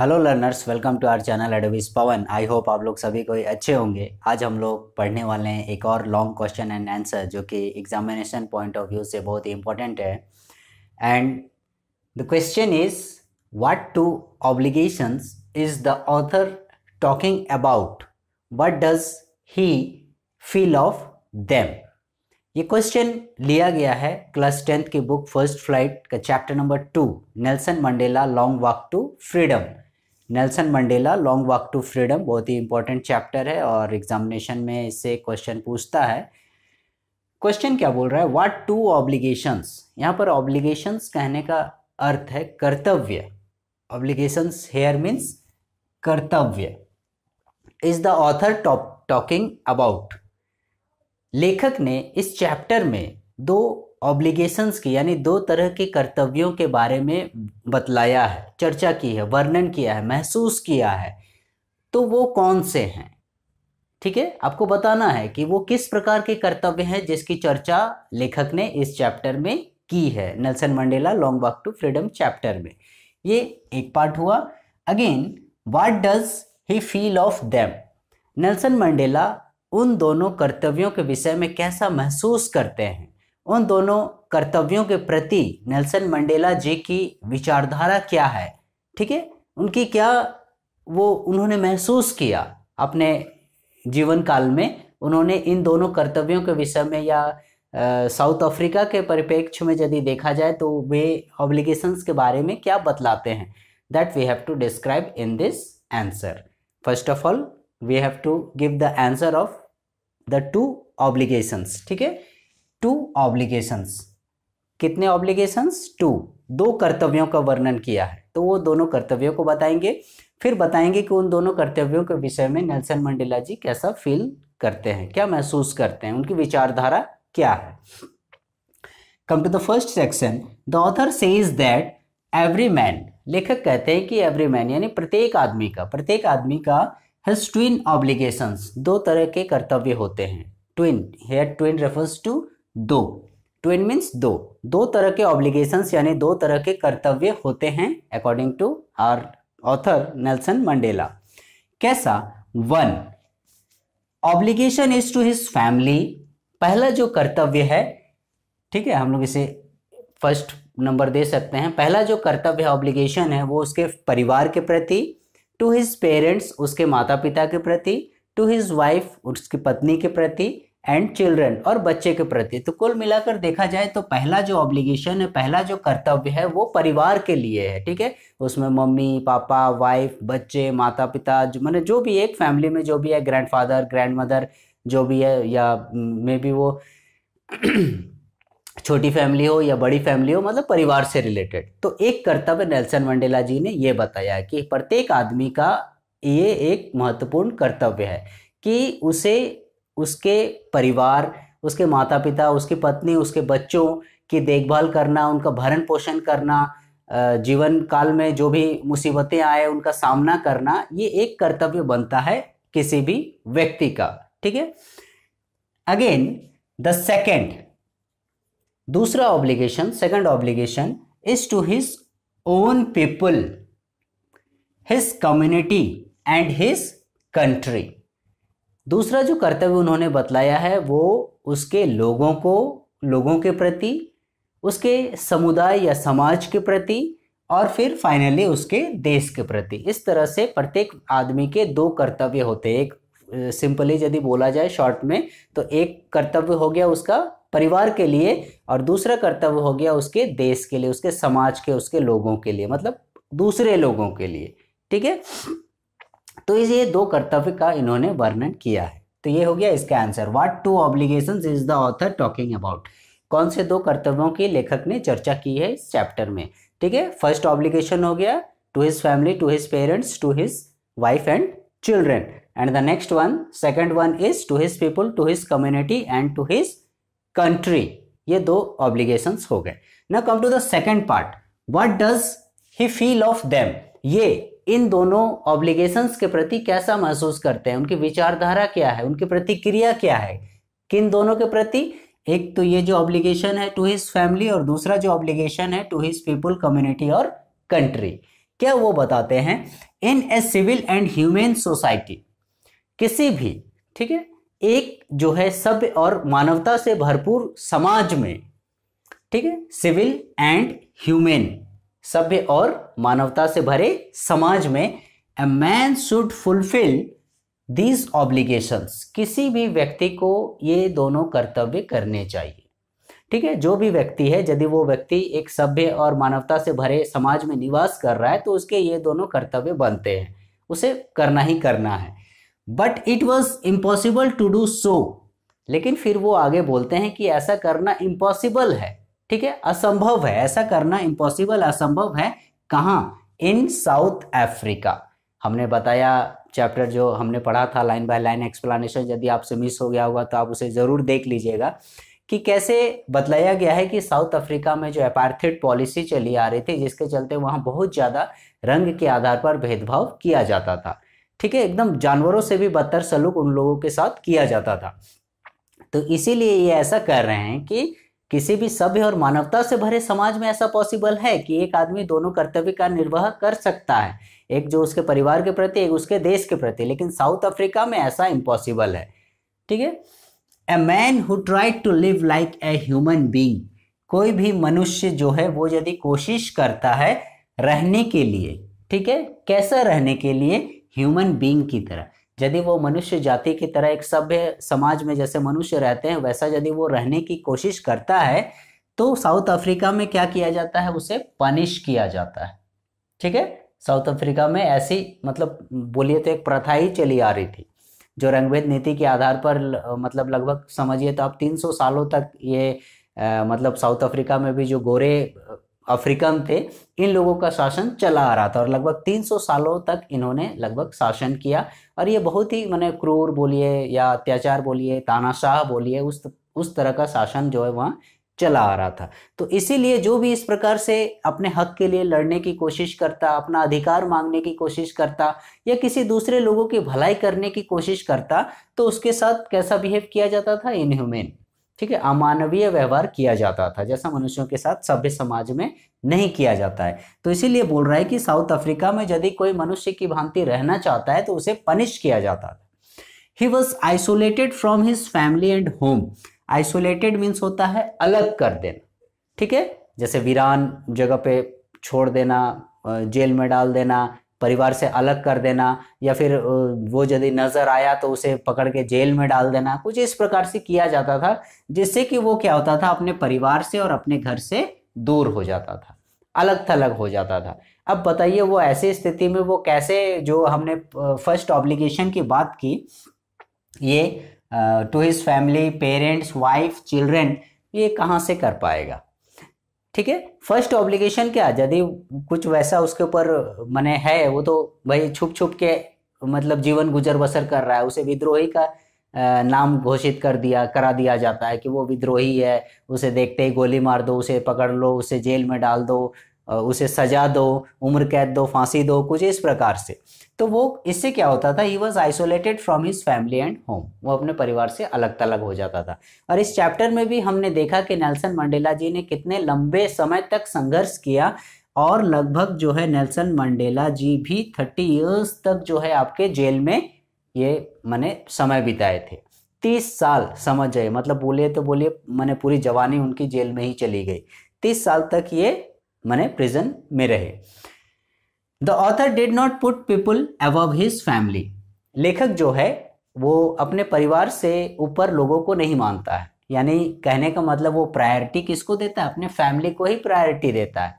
hello learners welcome to our channel एडविस Pawan I hope आप लोग सभी कोई अच्छे होंगे आज हम लोग पढ़ने वाले हैं एक और लॉन्ग क्वेश्चन एंड आंसर जो कि एग्जामिनेशन पॉइंट ऑफ व्यू से बहुत ही इंपॉर्टेंट है and the question is what two obligations is the author talking about what does he feel of them ये क्वेश्चन लिया गया है क्लास टेंथ की बुक फर्स्ट फ्लाइट का chapter number two Nelson Mandela long walk to freedom Nelson Mandela long walk to freedom बहुत ही important chapter है और एग्जामिनेशन में इससे क्वेश्चन पूछता है क्वेश्चन क्या बोल रहा है वाट टू ऑब्लिगेशंस यहाँ पर ऑब्लिगेशंस कहने का अर्थ है कर्तव्य ऑब्लिगेशंस हेयर मीन्स कर्तव्य is the author top talking about लेखक ने इस चैप्टर में दो ऑब्लिगेशंस की यानी दो तरह के कर्तव्यों के बारे में बतलाया है चर्चा की है वर्णन किया है महसूस किया है तो वो कौन से हैं ठीक है आपको बताना है कि वो किस प्रकार के कर्तव्य हैं जिसकी चर्चा लेखक ने इस चैप्टर में की है Nelson Mandela long walk to freedom chapter में ये एक पार्ट हुआ again what does he feel of them Nelson Mandela उन दोनों कर्तव्यों के विषय में कैसा महसूस करते हैं उन दोनों कर्तव्यों के प्रति नेल्सन मंडेला जी की विचारधारा क्या है ठीक है उनकी क्या वो उन्होंने महसूस किया अपने जीवन काल में उन्होंने इन दोनों कर्तव्यों के विषय में या साउथ अफ्रीका के परिप्रेक्ष्य में यदि देखा जाए तो वे ऑब्लिगेशंस के बारे में क्या बतलाते हैं that we have to describe in this answer first of all we have to give the answer of the two obligations ठीक है टू ऑब्लिगेशंस कितने ऑब्लिगेशंस टू दो कर्तव्यों का वर्णन किया है तो वो दोनों कर्तव्यों को बताएंगे फिर बताएंगे कि उन दोनों कर्तव्यों के विषय में नेल्सन मंडेला जी कैसा फील करते हैं क्या महसूस करते हैं उनकी विचारधारा क्या है come to the first section the author says that every man लेखक कहते हैं कि एवरी मैन यानी प्रत्येक आदमी का प्रत्येक आदमी का हैज ट्विन ऑब्लिगेशंस दो तरह के कर्तव्य होते हैं twin here twin refers to दो ट्विन मीन्स दो दो तरह के ऑब्लिगेशंस यानी दो तरह के कर्तव्य होते हैं according to our author Nelson Mandela कैसा one obligation is to his family पहला जो कर्तव्य है ठीक है हम लोग इसे फर्स्ट नंबर दे सकते हैं पहला जो कर्तव्य ऑब्लिगेशन है वो उसके परिवार के प्रति टू हिज पेरेंट्स उसके माता पिता के प्रति टू हिज वाइफ उसकी पत्नी के प्रति एंड चिल्ड्रन और बच्चे के प्रति तो कुल मिलाकर देखा जाए तो पहला जो ऑब्लिगेशन है पहला जो कर्तव्य है वो परिवार के लिए है ठीक है उसमें मम्मी पापा वाइफ बच्चे माता पिता जो मैंने जो भी एक फैमिली में जो भी है ग्रैंड फादर ग्रैंड मदर जो भी है या मे बी वो छोटी फैमिली हो या बड़ी फैमिली हो मतलब परिवार से रिलेटेड तो एक कर्तव्य नेल्सन मंडेला जी ने ये बताया कि प्रत्येक आदमी का ये एक महत्वपूर्ण कर्तव्य है कि उसे उसके परिवार उसके माता पिता उसकी पत्नी उसके बच्चों की देखभाल करना उनका भरण पोषण करना जीवन काल में जो भी मुसीबतें आए उनका सामना करना ये एक कर्तव्य बनता है किसी भी व्यक्ति का ठीक है अगेन द सेकेंड दूसरा obligation second obligation is to his own people his community and his country दूसरा जो कर्तव्य उन्होंने बतलाया है वो उसके लोगों को लोगों के प्रति उसके समुदाय या समाज के प्रति और फिर फाइनली उसके देश के प्रति इस तरह से प्रत्येक आदमी के दो कर्तव्य होते हैं एक सिंपली यदि बोला जाए शॉर्ट में तो एक कर्तव्य हो गया उसका परिवार के लिए और दूसरा कर्तव्य हो गया उसके देश के लिए उसके समाज के उसके लोगों के लिए मतलब दूसरे लोगों के लिए ठीक है तो इस ये दो कर्तव्य का इन्होंने वर्णन किया है तो ये हो गया इसका answer what two obligation is the author talking about कौन से दो कर्तव्यों की लेखक ने चर्चा की है इस चैप्टर में ठीक है फर्स्ट ऑब्लिगेशन हो गया to his family to his parents to his wife and children and the next one second one is to his people to his community and to his country ये दो obligation हो गए ना come to the second part what does he feel of them ये इन दोनों obligations के प्रति कैसा महसूस करते हैं उनकी विचारधारा क्या है उनकी प्रतिक्रिया क्या है किन दोनों के प्रति एक तो ये जो ऑब्लिगेशन है टू हिज फैमिली और दूसरा जो ऑब्लिगेशन है टू हिज पीपुल कम्युनिटी और कंट्री क्या वो बताते हैं in a civil and humane society किसी भी ठीक है एक जो है सभ्य और मानवता से भरपूर समाज में ठीक है सिविल एंड ह्यूमेन सभ्य और मानवता से भरे समाज में a man should fulfil these obligations किसी भी व्यक्ति को ये दोनों कर्तव्य करने चाहिए ठीक है जो भी व्यक्ति है यदि वो व्यक्ति एक सभ्य और मानवता से भरे समाज में निवास कर रहा है तो उसके ये दोनों कर्तव्य बनते हैं उसे करना ही करना है but it was impossible to do so लेकिन फिर वो आगे बोलते हैं कि ऐसा करना इम्पॉसिबल है ठीक है असंभव है ऐसा करना इम्पॉसिबल असंभव है कहाँ इन साउथ अफ्रीका हमने बताया चैप्टर जो हमने पढ़ा था लाइन बाय लाइन एक्सप्लेनेशन यदि आपसे मिस हो गया होगा तो आप उसे ज़रूर देख लीजिएगा कि कैसे बतलाया गया है कि साउथ अफ्रीका में जो एपार्थिट पॉलिसी चली आ रही थी जिसके चलते वहां बहुत ज़्यादा रंग के आधार पर भेदभाव किया जाता था ठीक है एकदम जानवरों से भी बदतर सलूक उन लोगों के साथ किया जाता था तो इसीलिए ये ऐसा कर रहे हैं कि किसी भी सभ्य और मानवता से भरे समाज में ऐसा पॉसिबल है कि एक आदमी दोनों कर्तव्य का निर्वाह कर सकता है एक जो उसके परिवार के प्रति एक उसके देश के प्रति लेकिन साउथ अफ्रीका में ऐसा इम्पॉसिबल है ठीक है a man who try to live like a human being कोई भी मनुष्य जो है वो यदि कोशिश करता है रहने के लिए ठीक है कैसा रहने के लिए ह्यूमन बींग की तरह यदि वो मनुष्य जाति की तरह एक सभ्य समाज में जैसे मनुष्य रहते हैं वैसा यदि वो रहने की कोशिश करता है तो साउथ अफ्रीका में क्या किया जाता है उसे पनिश किया जाता है ठीक है साउथ अफ्रीका में ऐसी मतलब बोलिए तो एक प्रथा ही चली आ रही थी जो रंगभेद नीति के आधार पर मतलब लगभग समझिए तो आप 300 सालों तक ये आ, मतलब साउथ अफ्रीका में भी जो गोरे अफ्रीकन थे इन लोगों का शासन चला आ रहा था और लगभग 300 सालों तक इन्होंने लगभग शासन किया और ये बहुत ही मैंने क्रूर बोलिए या अत्याचार बोलिए तानाशाह बोलिए उस उस तरह का शासन जो है वहाँ चला आ रहा था तो इसीलिए जो भी इस प्रकार से अपने हक के लिए लड़ने की कोशिश करता अपना अधिकार मांगने की कोशिश करता या किसी दूसरे लोगों की भलाई करने की कोशिश करता तो उसके साथ कैसा बिहेव किया जाता था इनह्यूमेन ठीक है अमानवीय व्यवहार किया जाता था जैसा मनुष्यों के साथ सभ्य समाज में नहीं किया जाता है तो इसीलिए बोल रहा है कि साउथ अफ्रीका में यदि कोई मनुष्य की भांति रहना चाहता है तो उसे पनिश किया जाता था he was isolated from his family and home isolated means होता है अलग कर देना ठीक है जैसे वीरान जगह पे छोड़ देना जेल में डाल देना परिवार से अलग कर देना या फिर वो यदि नजर आया तो उसे पकड़ के जेल में डाल देना कुछ इस प्रकार से किया जाता था जिससे कि वो क्या होता था अपने परिवार से और अपने घर से दूर हो जाता था अलग थलग हो जाता था अब बताइए वो ऐसी स्थिति में वो कैसे जो हमने फर्स्ट ऑब्लिगेशन की बात की ये to his family parents wife children ये कहाँ से कर पाएगा ठीक है फर्स्ट ऑब्लिगेशन क्या यदि कुछ वैसा उसके ऊपर मैंने है वो तो भाई छुप छुप के मतलब जीवन गुजर बसर कर रहा है उसे विद्रोही का नाम घोषित कर दिया करा दिया जाता है कि वो विद्रोही है उसे देखते ही गोली मार दो उसे पकड़ लो उसे जेल में डाल दो उसे सजा दो उम्र कैद दो फांसी दो कुछ इस प्रकार से तो वो इससे क्या होता था he was isolated from his family and home वो अपने परिवार से अलग तलग हो जाता था और इस चैप्टर में भी हमने देखा कि नेल्सन मंडेला जी ने कितने लंबे समय तक संघर्ष किया और लगभग जो है नेल्सन मंडेला जी भी थर्टी ईयर्स तक जो है आपके जेल में ये मैंने समय बिताए थे तीस साल समझ जाए मतलब बोलिए तो बोलिए मैंने पूरी जवानी उनकी जेल में ही चली गई तीस साल तक ये मैंने प्रिजन में रहे the author did not put people above his family लेखक जो है वो अपने परिवार से ऊपर लोगों को नहीं मानता है यानी कहने का मतलब वो प्रायोरिटी किसको देता है अपने फैमिली को ही प्रायोरिटी देता है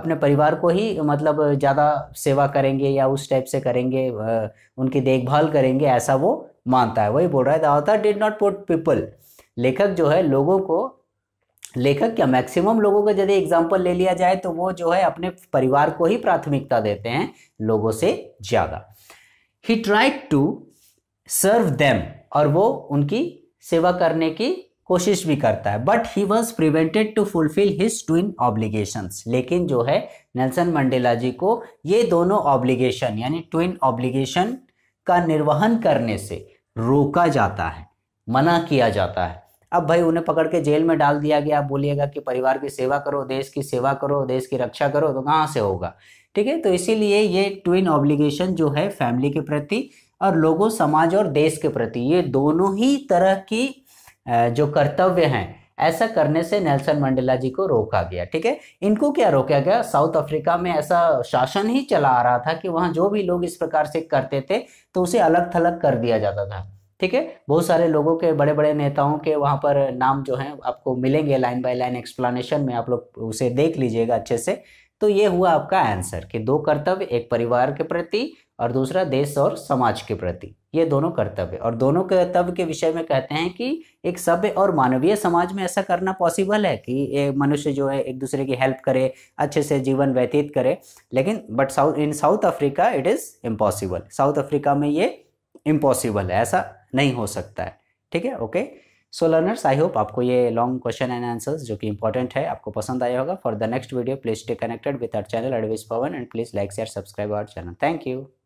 अपने परिवार को ही मतलब ज़्यादा सेवा करेंगे या उस टाइप से करेंगे उनकी देखभाल करेंगे ऐसा वो मानता है वही बोल रहा है the author did not put people लेखक जो है लोगों को लेखक क्या मैक्सिमम लोगों का यदि एग्जाम्पल ले लिया जाए तो वो जो है अपने परिवार को ही प्राथमिकता देते हैं लोगों से ज़्यादा he tried to serve them और वो उनकी सेवा करने की कोशिश भी करता है but he was prevented to fulfil his twin obligation लेकिन जो है नेल्सन मंडेला जी को ये दोनों ऑब्लिगेशन यानी ट्विन ऑब्लिगेशन का निर्वहन करने से रोका जाता है मना किया जाता है अब भाई उन्हें पकड़ के जेल में डाल दिया गया बोलिएगा कि परिवार की सेवा करो देश की सेवा करो देश की रक्षा करो तो कहाँ से होगा ठीक है तो इसीलिए ये ट्विन ऑब्लिगेशन जो है फैमिली के प्रति और लोगों समाज और देश के प्रति ये दोनों ही तरह की जो कर्तव्य हैं ऐसा करने से नेल्सन मंडेला जी को रोका गया ठीक है इनको क्या रोका गया साउथ अफ्रीका में ऐसा शासन ही चला आ रहा था कि वहाँ जो भी लोग इस प्रकार से करते थे तो उसे अलग थलग कर दिया जाता था ठीक है बहुत सारे लोगों के बड़े बड़े नेताओं के वहाँ पर नाम जो हैं आपको मिलेंगे लाइन बाय लाइन एक्सप्लानेशन में आप लोग उसे देख लीजिएगा अच्छे से तो ये हुआ आपका आंसर कि दो कर्तव्य एक परिवार के प्रति और दूसरा देश और समाज के प्रति ये दोनों कर्तव्य और दोनों कर्तव्य के विषय में कहते हैं कि एक सभ्य और मानवीय समाज में ऐसा करना पॉसिबल है कि मनुष्य जो है एक दूसरे की हेल्प करे अच्छे से जीवन व्यतीत करे लेकिन but South in South Africa it is impossible South Africa में ये इम्पॉसिबल है ऐसा नहीं हो सकता है ठीक है okay so learners I hope आपको ये लॉन्ग क्वेश्चन एंड आंसर्स जो कि इंपॉर्टेंट है आपको पसंद आया होगा for the next video please stay connected with our channel एडविस Pawan and please like share subscribe our channel thank you